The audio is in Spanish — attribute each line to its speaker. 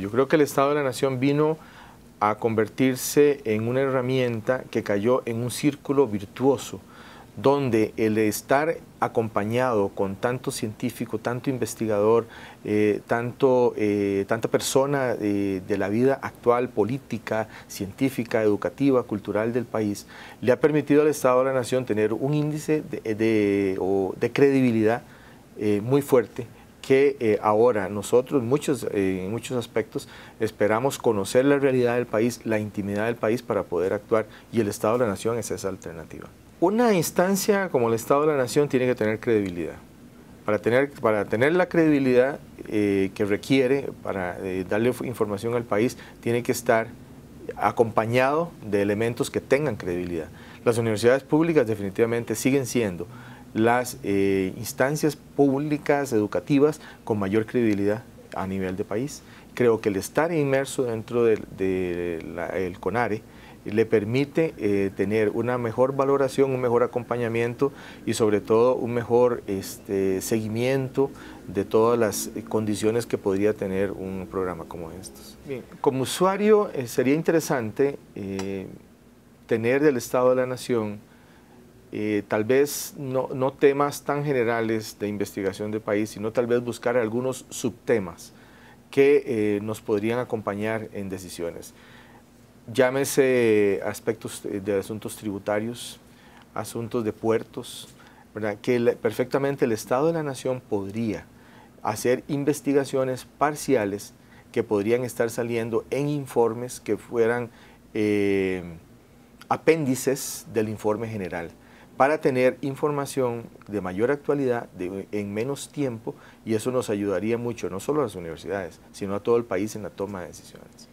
Speaker 1: Yo creo que el Estado de la Nación vino a convertirse en una herramienta que cayó en un círculo virtuoso, donde el estar acompañado con tanto científico, tanto investigador, eh, tanto, eh, tanta persona eh, de la vida actual, política, científica, educativa, cultural del país, le ha permitido al Estado de la Nación tener un índice de credibilidad muy fuerte que eh, ahora nosotros muchos, eh, en muchos aspectos esperamos conocer la realidad del país, la intimidad del país para poder actuar y el Estado de la Nación es esa alternativa. Una instancia como el Estado de la Nación tiene que tener credibilidad. Para tener, la credibilidad eh, que requiere para darle información al país, tiene que estar acompañado de elementos que tengan credibilidad. Las universidades públicas definitivamente siguen siendo las eh, instancias públicas educativas con mayor credibilidad a nivel de país. Creo que el estar inmerso dentro del CONARE le permite eh, tener una mejor valoración, un mejor acompañamiento y sobre todo un mejor este, seguimiento de todas las condiciones que podría tener un programa como estos. como usuario eh, sería interesante tener del Estado de la Nación eh, tal vez no, temas tan generales de investigación de país, sino tal vez buscar algunos subtemas que eh, nos podrían acompañar en decisiones. Llámese aspectos eh, de asuntos tributarios, asuntos de puertos, que perfectamente el Estado de la Nación podría hacer investigaciones parciales que podrían estar saliendo en informes que fueran apéndices del informe general para tener información de mayor actualidad en menos tiempo y eso nos ayudaría mucho, no solo a las universidades, sino a todo el país en la toma de decisiones.